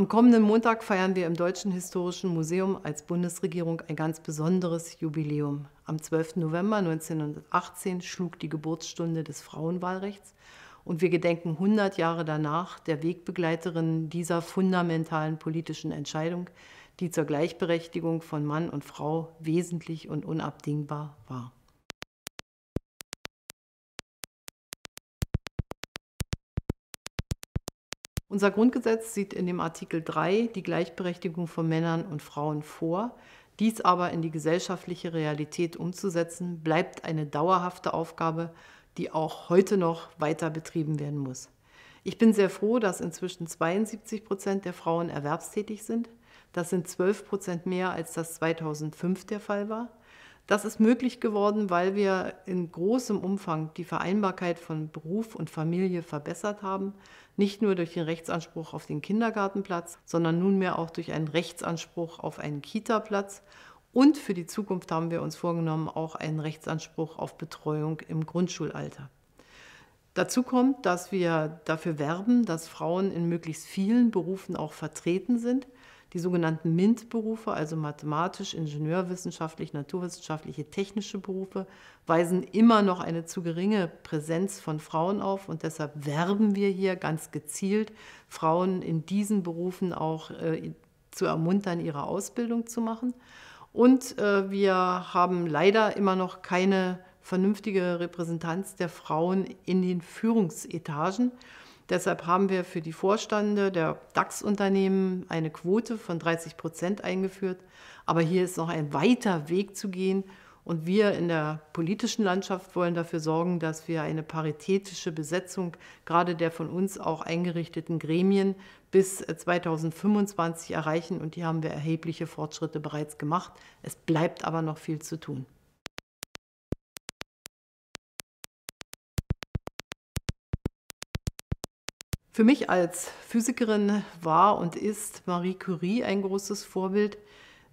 Am kommenden Montag feiern wir im Deutschen Historischen Museum als Bundesregierung ein ganz besonderes Jubiläum. Am 12. November 1918 schlug die Geburtsstunde des Frauenwahlrechts und wir gedenken 100 Jahre danach der Wegbegleiterin dieser fundamentalen politischen Entscheidung, die zur Gleichberechtigung von Mann und Frau wesentlich und unabdingbar war. Unser Grundgesetz sieht in dem Artikel 3 die Gleichberechtigung von Männern und Frauen vor. Dies aber in die gesellschaftliche Realität umzusetzen, bleibt eine dauerhafte Aufgabe, die auch heute noch weiter betrieben werden muss. Ich bin sehr froh, dass inzwischen 72 Prozent der Frauen erwerbstätig sind. Das sind 12 Prozent mehr, als das 2005 der Fall war. Das ist möglich geworden, weil wir in großem Umfang die Vereinbarkeit von Beruf und Familie verbessert haben. Nicht nur durch den Rechtsanspruch auf den Kindergartenplatz, sondern nunmehr auch durch einen Rechtsanspruch auf einen Kita-Platz. Und für die Zukunft haben wir uns vorgenommen, auch einen Rechtsanspruch auf Betreuung im Grundschulalter. Dazu kommt, dass wir dafür werben, dass Frauen in möglichst vielen Berufen auch vertreten sind die sogenannten MINT-Berufe, also mathematisch, ingenieurwissenschaftlich, naturwissenschaftliche, technische Berufe, weisen immer noch eine zu geringe Präsenz von Frauen auf und deshalb werben wir hier ganz gezielt, Frauen in diesen Berufen auch äh, zu ermuntern, ihre Ausbildung zu machen. Und äh, wir haben leider immer noch keine vernünftige Repräsentanz der Frauen in den Führungsetagen. Deshalb haben wir für die Vorstände der DAX-Unternehmen eine Quote von 30 Prozent eingeführt. Aber hier ist noch ein weiter Weg zu gehen. Und wir in der politischen Landschaft wollen dafür sorgen, dass wir eine paritätische Besetzung gerade der von uns auch eingerichteten Gremien bis 2025 äh, erreichen. Und hier haben wir erhebliche Fortschritte bereits gemacht. Es bleibt aber noch viel zu tun. Für mich als Physikerin war und ist Marie Curie ein großes Vorbild.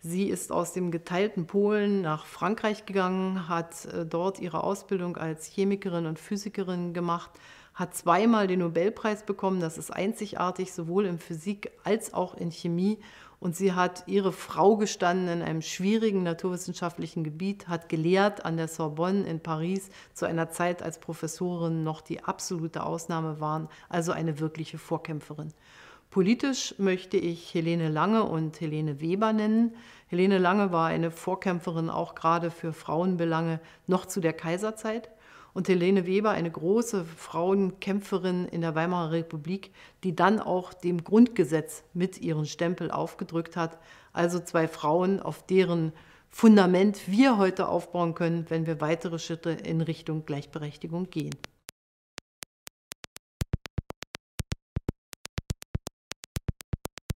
Sie ist aus dem geteilten Polen nach Frankreich gegangen, hat äh, dort ihre Ausbildung als Chemikerin und Physikerin gemacht, hat zweimal den Nobelpreis bekommen, das ist einzigartig, sowohl in Physik als auch in Chemie und sie hat ihre Frau gestanden in einem schwierigen naturwissenschaftlichen Gebiet, hat gelehrt an der Sorbonne in Paris zu einer Zeit, als Professorinnen noch die absolute Ausnahme waren, also eine wirkliche Vorkämpferin. Politisch möchte ich Helene Lange und Helene Weber nennen. Helene Lange war eine Vorkämpferin auch gerade für Frauenbelange noch zu der Kaiserzeit und Helene Weber, eine große Frauenkämpferin in der Weimarer Republik, die dann auch dem Grundgesetz mit ihren Stempel aufgedrückt hat. Also zwei Frauen, auf deren Fundament wir heute aufbauen können, wenn wir weitere Schritte in Richtung Gleichberechtigung gehen.